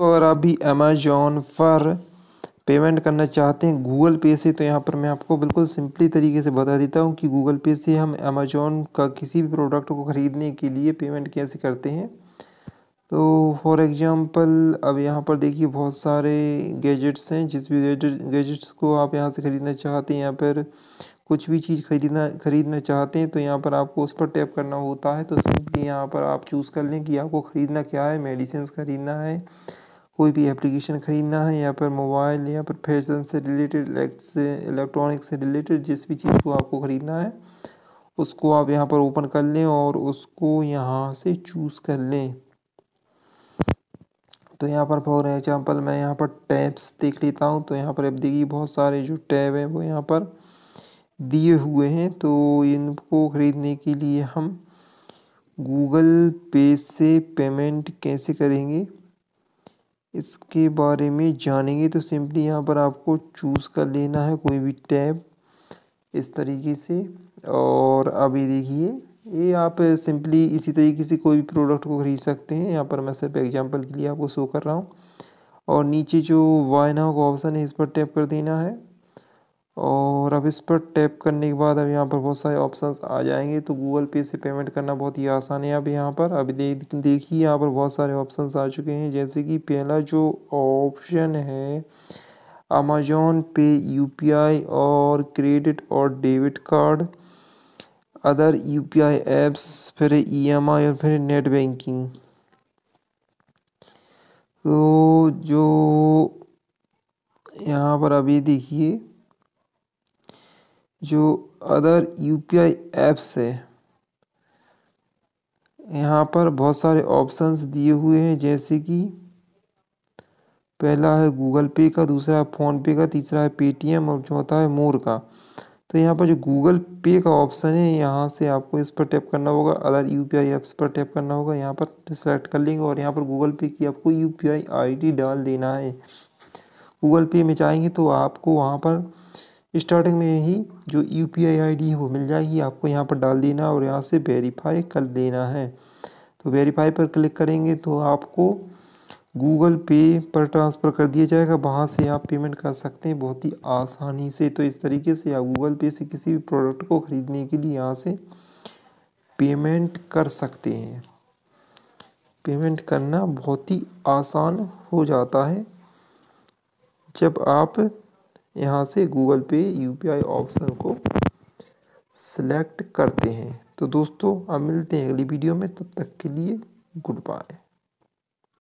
तो अगर आप भी अमेजोन पर पेमेंट करना चाहते हैं गूगल पे से तो यहाँ पर मैं आपको बिल्कुल सिंपली तरीके से बता देता हूँ कि गूगल पे से हम अमेजोन का किसी भी प्रोडक्ट को ख़रीदने के लिए पेमेंट कैसे करते हैं तो फॉर एग्ज़ाम्पल अब यहाँ पर देखिए बहुत सारे गैजेट्स हैं जिस भी गैजेट गैजेट्स को आप यहाँ से ख़रीदना चाहते हैं यहाँ पर कुछ भी चीज़ खरीदना खरीदना चाहते हैं तो यहाँ पर आपको उस पर टैप करना होता है तो सिंपली यहाँ पर आप चूज़ कर लें कि आपको ख़रीदना क्या है मेडिसिन ख़रीदना है कोई भी एप्लीकेशन ख़रीदना है या फिर मोबाइल या फिर फैशन से रिलेटेड इलेक्ट्रॉनिक से रिलेटेड जिस भी चीज़ को आपको ख़रीदना है उसको आप यहाँ पर ओपन कर लें और उसको यहाँ से चूज़ कर लें तो यहाँ पर फॉर एग्जांपल मैं यहाँ पर टैब्स देख लेता हूँ तो यहाँ पर अब देखिए बहुत सारे जो टैब हैं वो यहाँ पर दिए हुए हैं तो इनको ख़रीदने के लिए हम गूगल पे से पेमेंट कैसे करेंगे इसके बारे में जानेंगे तो सिंपली यहाँ पर आपको चूज़ कर लेना है कोई भी टैब इस तरीके से और अभी देखिए ये आप सिंपली इसी तरीके से कोई भी प्रोडक्ट को खरीद सकते हैं यहाँ पर मैं सिर्फ एग्जांपल के लिए आपको शो कर रहा हूँ और नीचे जो वाई का ऑप्शन है इस पर टैप कर देना है और अब इस पर टैप करने के बाद अब यहाँ पर बहुत सारे ऑप्शंस आ जाएंगे तो गूगल पे से पेमेंट करना बहुत ही आसान है अब यहाँ पर अभी दे, देखिए यहाँ पर बहुत सारे ऑप्शंस आ चुके हैं जैसे कि पहला जो ऑप्शन है अमेजोन पे यूपीआई और क्रेडिट और debit card other UPI apps फिर ईएमआई e और फिर नेट बैंकिंग तो जो यहाँ पर अभी देखिए जो other U P I apps है यहाँ पर बहुत सारे ऑप्शंस दिए हुए हैं जैसे कि पहला है गूगल पे का दूसरा है फ़ोनपे का तीसरा है पेटीएम और चौथा है मोर का तो यहाँ पर जो गूगल पे का ऑप्शन है यहाँ से आपको इस पर टैप करना होगा other U P I apps पर टैप करना होगा यहाँ पर सेलेक्ट कर लेंगे और यहाँ पर गूगल पे की आपको U P I I D डाल देना है गूगल पे में जाएंगे तो आपको वहाँ पर स्टार्टिंग में यही जो U P I I D है वो मिल जाएगी आपको यहाँ पर डाल देना और यहाँ से वेरीफाई कर लेना है तो वेरीफाई पर क्लिक करेंगे तो आपको गूगल पे पर ट्रांसफ़र कर दिया जाएगा वहाँ से आप पेमेंट कर सकते हैं बहुत ही आसानी से तो इस तरीके से आप गूगल पे से किसी भी प्रोडक्ट को ख़रीदने के लिए यहाँ से पेमेंट कर सकते हैं पेमेंट करना बहुत ही आसान हो जाता है जब आप यहाँ से गूगल पे यू ऑप्शन को सिलेक्ट करते हैं तो दोस्तों अब मिलते हैं अगली वीडियो में तब तक के लिए गुड बाय